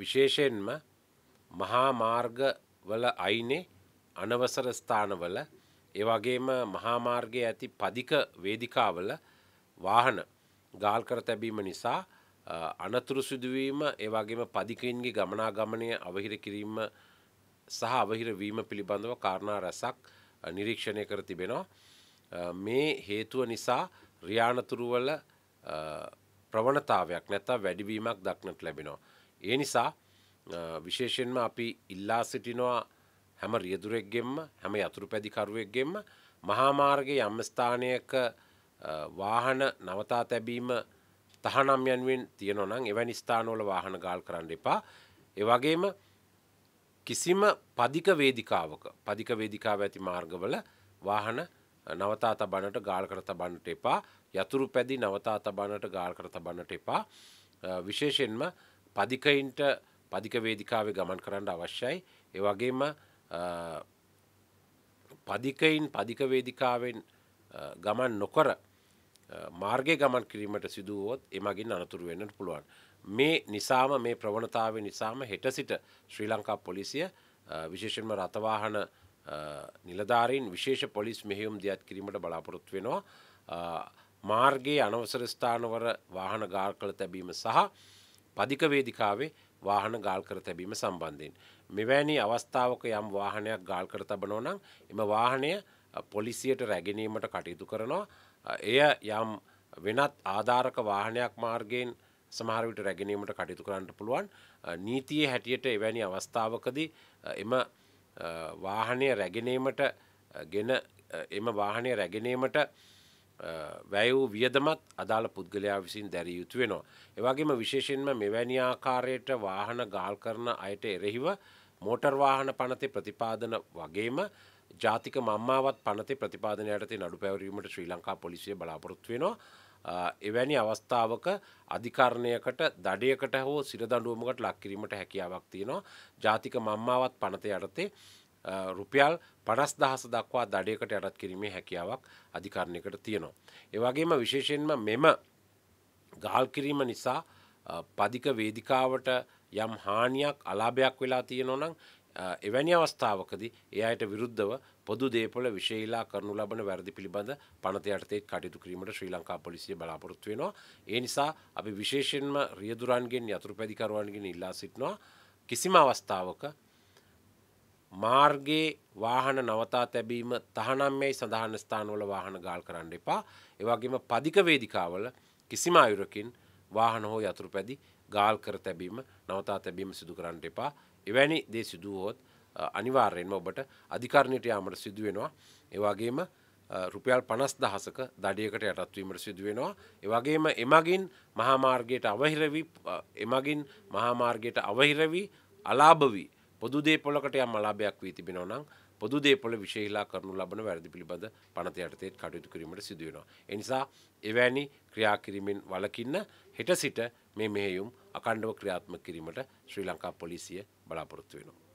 විශේෂයෙන්ම මහා මාර්ග වල අයිනේ අනවසර ස්ථානවල ඒවගේම මහාමාර්ගය ඇති පදික වේදිකාවල වාහන ගාල් කර තැබීම නිසා අනතුරු සිදුවීම ඒවාගේම පදිකයින්ගේ ගමනාගමනය අවහිර කිරීම සහ අවහිරවීම පිළිබඳව කාරණා රැසක් නිරීක්ෂණය කර තිබෙනවා. මේ හේතුව නිසා රියානතුරුවල ප්‍රවණතාවයක් නැත වැඩිවීමක් දක්නට ලැබෙනවා. ඒ නිසා විශේෂෙන්ම අපි ඉල්ලා සිටිනවා හැම රියදුරෙක්ගෙන්ම හැම යතුරු පැදිකරුවෙක්ගෙන්ම මහාමාර්ගය යම්ස්ථානයක වාහන නවතා තැබීම තහනම් යන්ුවෙන් තියෙනනම් එවැනි ස්ථානෝල වාහන ගාල් කරන්න එපා. එවගේම කිසිම පදික වේදිකාවක පදික වේදිකාව ඇති මාර්ගවල වාහන නවතා තබනට ගාල් කර තබන්නට එපා යතුරු පැදි නවතා තබන්නට ගාල් කර තබන්නට එපා විශේෂෙන්ම පදිකයින්ට පදික වේදිකාවේ ගමන් කරන්න අවශ්‍යයි ඒවගේම පදිකයින් පදික වේදිකාවෙන් ගමන් නොකර මාර්ගය ගමන් කිරීමට සිදුවෝත් එමගින් අනතුරු වෙන්නට පුළුවන්. මේ නිසාම මේ ප්‍රවණතාව නිසාම හෙට සිට ශ්‍රී ලංකා පොලිසිය විශේෂෙන්ම රථවාහන නිලධාරීන් විශේෂ පොලිස් මෙහෙුම් දියත් කිරීමට බලාපොරොත් වෙනවා. මාර්ගයේ අනවසර ස්ථානවර වාහන ගාර් කළ තැබීම සහ පදික වේදිකාවේ වාහන ගාල් කර තැබීම සම්බන්ධයෙන්. මෙවැනි අවස්ථාවක යම් වාහනයක් ගාල් කර තබනෝ නම් එම වාහනය පොලිසියට රැගෙනීමට කටයුතු කරනවා. එය යම් වෙනත් ආධාරක වාහනයක් මාර්ගයෙන් සමහරවිට රැගෙනීමට කටයුතු කරන්නට පුළුවන් නීතියේ හැටියට එවැනි අවස්ථාවකදී එම වාහනය රැගෙනීමට ගෙන එම වාහනය රැගෙනීමට වැය වූ වියදමත් අදාළ පුද්ගලයා විසින් දැරිය යුතු වෙනවා. එවගේම විශේෂෙන්ම මෙවැනි ආකාරයට වාහන ගාල් කරන අයට එරෙහිව මෝටර්වාහන පනතේ ප්‍රතිපාදන වගේම ජාතික මම්මාවත් පනති ප්‍රතිපාදන යටතේ නඩු පැවරීමට ශ්‍රී ලංකා පොලිසිය බලාපොරොත්තු වෙනවා. එවැනි අවස්ථාවක අධිකරණයකට දඩයකට හෝ සිරදඩුවමකට ලක්කිරීමට හැකියාවක් තියෙනවා ජාතික මම්මාවත් පනත යටතේ රුපියල් පනස් දහස දක්වා දඩයකට යටත් කිරීමේ හැකියාවක් අධිකරණයකට තියෙනවා. ඒවගේම විශේෂයෙන්ම මෙම ගාල් කිරීම නිසා පදික වේදිකාවට යම් හානියක් අලාභයක් වෙලා තියෙනොනම් එවැනි අවස්ථාවකදී ඒ අයට විරුද්ධව පොදු දේපොල විශේලා කරනු ලබන වැරදි පිළිබඳ පනතයටතේ කටයුතු කිරීමට ශ්‍රී ලංකා පොලිසිය බලාපොරොත්තු වෙනවා. ඒ නිසා අපි විශේෂෙන්ම රියදුරන්ගෙන් යතුරු පැදිකරුවන්ගෙන් ඉල්ලා සිටිනවා කිසිම අවස්ථාවක මාර්ගයේ වාහන නවතා තැබීම තහනම් මේ සඳහන් ස්ථානවල වාහන ගාල් කරන්න එපා ඒවගේම පදික වේදිකාවල කිසිම අයුරකින් වාහන හෝ යතුරු පැදි ගාල් කර තැබීම නවතා තැබීම සිදු කරන්නට එපා එවැනි දේ සිදුවහොත් අනිවාර්යෙන්ම ඔබට අධිකරණයට යාමට සිදුවෙනවා ඒවාගේම රුපියල් පනස් දහසක දඩියකට යටත්වීමට සිදුවෙනවා. එවගේම එමගින් මහාමාර්ගයට අවහිරවී එමගින් මහාමාර්ගයට අවහිරවී අලාභවී පොදු දේපොලකට යම් මලාභයක් වී තිබෙනවා නම් පොදු දේපොළ විශේෂලා කරනු ලබන වැරදි පිළිබඳ පනත යටතේත් කටයුතු කිරීමට සිදුවෙනවා. එනිසා එවැනි ක්‍රියා කිරීමෙන් වලකින්න හෙට සිට මේ මෙහෙයුම් අකණ්ඩව ක්‍රියාත්මක කිරීමට ශ්‍රී ලංකා පොලිසිය බලාපොරොත්තු වෙනවා.